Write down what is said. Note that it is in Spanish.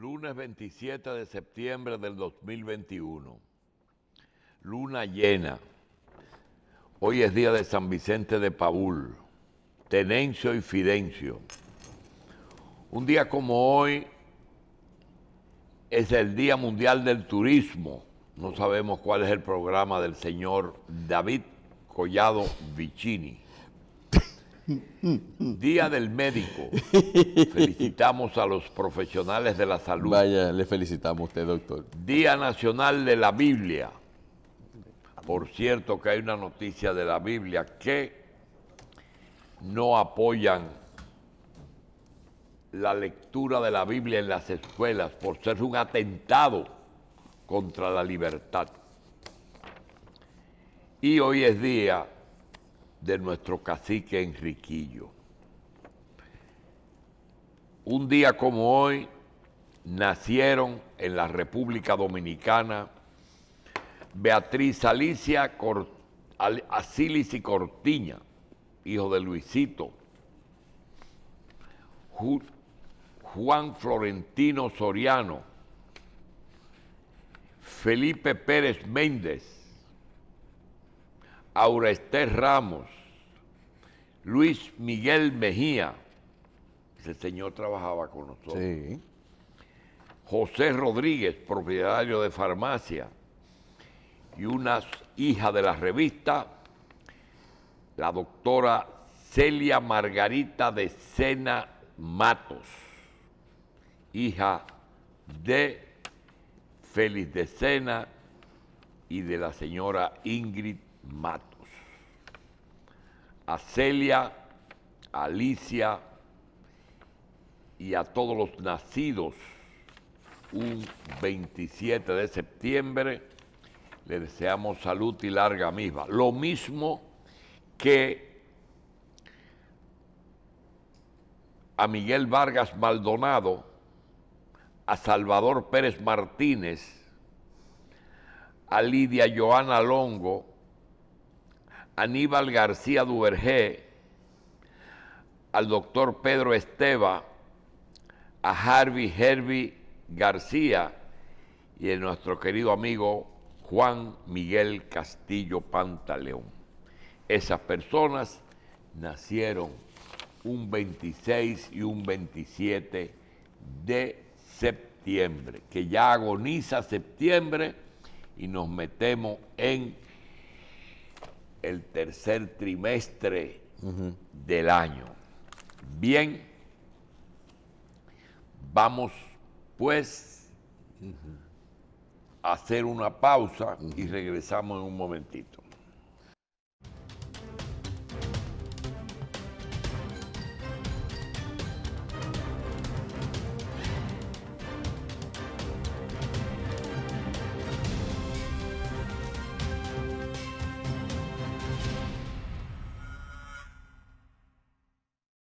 Lunes 27 de septiembre del 2021. Luna llena. Hoy es día de San Vicente de Paul, Tenencio y Fidencio. Un día como hoy es el Día Mundial del Turismo. No sabemos cuál es el programa del señor David Collado Vicini. Día del médico. Felicitamos a los profesionales de la salud. Vaya, le felicitamos a usted, doctor. Día Nacional de la Biblia. Por cierto que hay una noticia de la Biblia que no apoyan la lectura de la Biblia en las escuelas por ser un atentado contra la libertad. Y hoy es día de nuestro cacique Enriquillo. Un día como hoy nacieron en la República Dominicana Beatriz Alicia Asilis y Cortiña, hijo de Luisito, Juan Florentino Soriano, Felipe Pérez Méndez, Aurester Ramos, Luis Miguel Mejía, ese señor trabajaba con nosotros. José Rodríguez, propietario de farmacia, y una hija de la revista, la doctora Celia Margarita de Sena Matos, hija de Félix de Sena y de la señora Ingrid Matos, a Celia, a Alicia y a todos los nacidos un 27 de septiembre. Le deseamos salud y larga misma. Lo mismo que a Miguel Vargas Maldonado, a Salvador Pérez Martínez, a Lidia Joana Longo, Aníbal García Duvergé, al doctor Pedro Esteva, a Harvey Herbie García y a nuestro querido amigo Juan Miguel Castillo Pantaleón. Esas personas nacieron un 26 y un 27 de septiembre, que ya agoniza septiembre y nos metemos en el tercer trimestre del año. Bien, vamos pues a hacer una pausa y regresamos en un momentito.